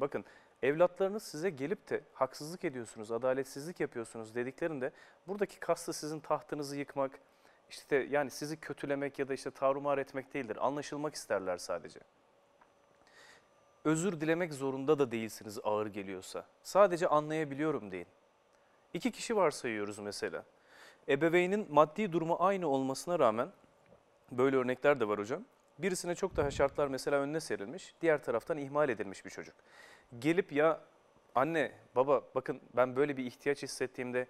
Bakın evlatlarınız size gelip de haksızlık ediyorsunuz, adaletsizlik yapıyorsunuz dediklerinde buradaki kastı sizin tahtınızı yıkmak, işte yani sizi kötülemek ya da işte tarumar etmek değildir. Anlaşılmak isterler sadece. Özür dilemek zorunda da değilsiniz ağır geliyorsa. Sadece anlayabiliyorum deyin. İki kişi varsayıyoruz mesela. Ebeveynin maddi durumu aynı olmasına rağmen, böyle örnekler de var hocam. Birisine çok daha şartlar mesela önüne serilmiş, diğer taraftan ihmal edilmiş bir çocuk. Gelip ya anne, baba bakın ben böyle bir ihtiyaç hissettiğimde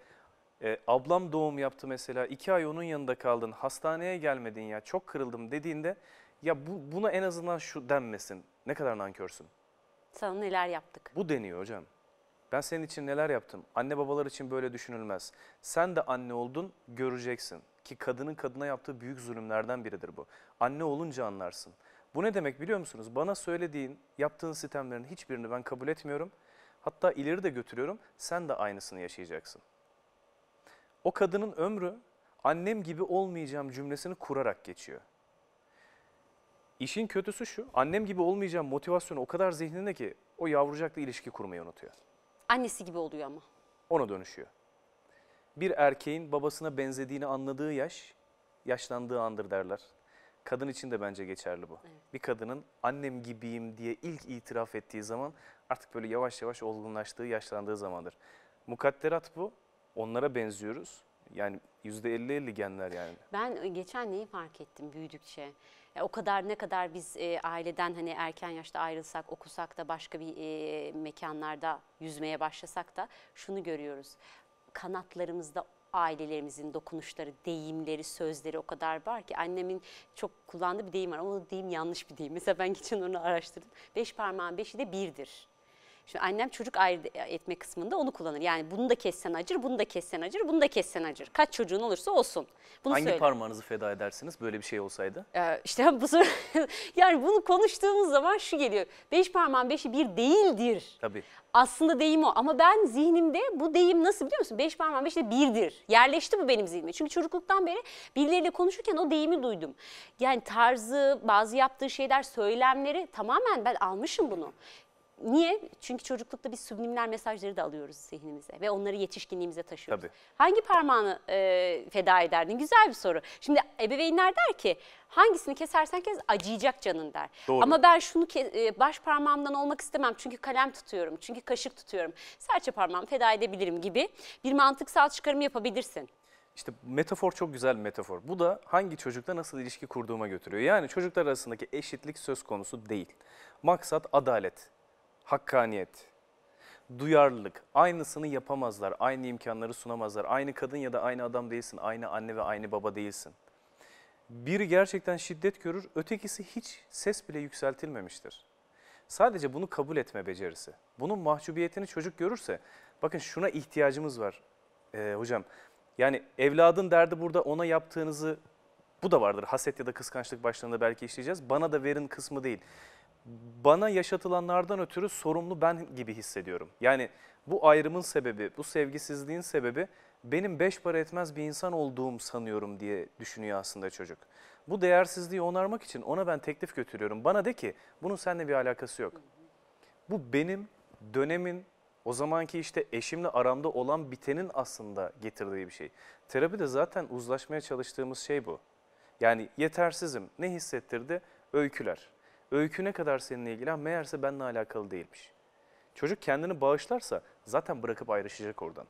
e, ablam doğum yaptı mesela, iki ay onun yanında kaldın, hastaneye gelmedin ya, çok kırıldım dediğinde ya bu, buna en azından şu denmesin, ne kadar nankörsün. Sana neler yaptık? Bu deniyor hocam. Ben senin için neler yaptım? Anne babalar için böyle düşünülmez. Sen de anne oldun, göreceksin. Ki kadının kadına yaptığı büyük zulümlerden biridir bu. Anne olunca anlarsın. Bu ne demek biliyor musunuz? Bana söylediğin, yaptığın sistemlerin hiçbirini ben kabul etmiyorum. Hatta ileri de götürüyorum. Sen de aynısını yaşayacaksın. O kadının ömrü annem gibi olmayacağım cümlesini kurarak geçiyor. İşin kötüsü şu, annem gibi olmayacağım motivasyonu o kadar zihninde ki o yavrucakla ilişki kurmayı unutuyor. Annesi gibi oluyor ama. Ona dönüşüyor bir erkeğin babasına benzediğini anladığı yaş, yaşlandığı andır derler. Kadın için de bence geçerli bu. Evet. Bir kadının annem gibiyim diye ilk itiraf ettiği zaman artık böyle yavaş yavaş olgunlaştığı, yaşlandığı zamandır. Mukadderat bu. Onlara benziyoruz. Yani %50-50 genler yani. Ben e, geçen neyi fark ettim büyüdükçe? E, o kadar ne kadar biz e, aileden hani erken yaşta ayrılsak, okusak da başka bir e, mekanlarda yüzmeye başlasak da şunu görüyoruz kanatlarımızda ailelerimizin dokunuşları, deyimleri, sözleri o kadar var ki annemin çok kullandığı bir deyim var ama o deyim yanlış bir deyim. Mesela ben geçen onu araştırdım. Beş parmağın beşi de birdir Şimdi annem çocuk ayrı etme kısmında onu kullanır. Yani bunu da kessen acır, bunu da kessen acır, bunu da kessen acır. Kaç çocuğun olursa olsun. Bunu Hangi söyle. parmağınızı feda edersiniz böyle bir şey olsaydı? Ee, işte bu soru, yani bunu konuştuğumuz zaman şu geliyor. Beş parmağın beşi bir değildir. Tabii. Aslında deyim o ama ben zihnimde bu deyim nasıl biliyor musun? Beş parmağın beşi de birdir. Yerleşti bu benim zihnime. Çünkü çocukluktan beri birileriyle konuşurken o deyimi duydum. Yani tarzı, bazı yaptığı şeyler, söylemleri tamamen ben almışım bunu. Niye? Çünkü çocuklukta biz subliminal mesajları da alıyoruz zihnimize ve onları yetişkinliğimize taşıyoruz. Tabii. Hangi parmağını e, feda ederdin? Güzel bir soru. Şimdi ebeveynler der ki hangisini kesersen kes acıyacak canın der. Doğru. Ama ben şunu e, baş parmağımdan olmak istemem çünkü kalem tutuyorum, çünkü kaşık tutuyorum. Serçe parmağımı feda edebilirim gibi bir mantıksal çıkarım yapabilirsin. İşte metafor çok güzel bir metafor. Bu da hangi çocukla nasıl ilişki kurduğuma götürüyor. Yani çocuklar arasındaki eşitlik söz konusu değil. Maksat adalet hakkaniyet, duyarlılık aynısını yapamazlar, aynı imkanları sunamazlar. Aynı kadın ya da aynı adam değilsin, aynı anne ve aynı baba değilsin. Biri gerçekten şiddet görür, ötekisi hiç ses bile yükseltilmemiştir. Sadece bunu kabul etme becerisi. Bunun mahcubiyetini çocuk görürse, bakın şuna ihtiyacımız var ee, hocam. Yani evladın derdi burada ona yaptığınızı, bu da vardır haset ya da kıskançlık başlığında belki işleyeceğiz. Bana da verin kısmı değil bana yaşatılanlardan ötürü sorumlu ben gibi hissediyorum. Yani bu ayrımın sebebi, bu sevgisizliğin sebebi benim beş para etmez bir insan olduğum sanıyorum diye düşünüyor aslında çocuk. Bu değersizliği onarmak için ona ben teklif götürüyorum. Bana de ki bunun seninle bir alakası yok. Bu benim dönemin o zamanki işte eşimle aramda olan bitenin aslında getirdiği bir şey. Terapide zaten uzlaşmaya çalıştığımız şey bu. Yani yetersizim ne hissettirdi? Öyküler öyküne kadar seninle ilgili ama meğerse benimle alakalı değilmiş. Çocuk kendini bağışlarsa zaten bırakıp ayrışacak oradan.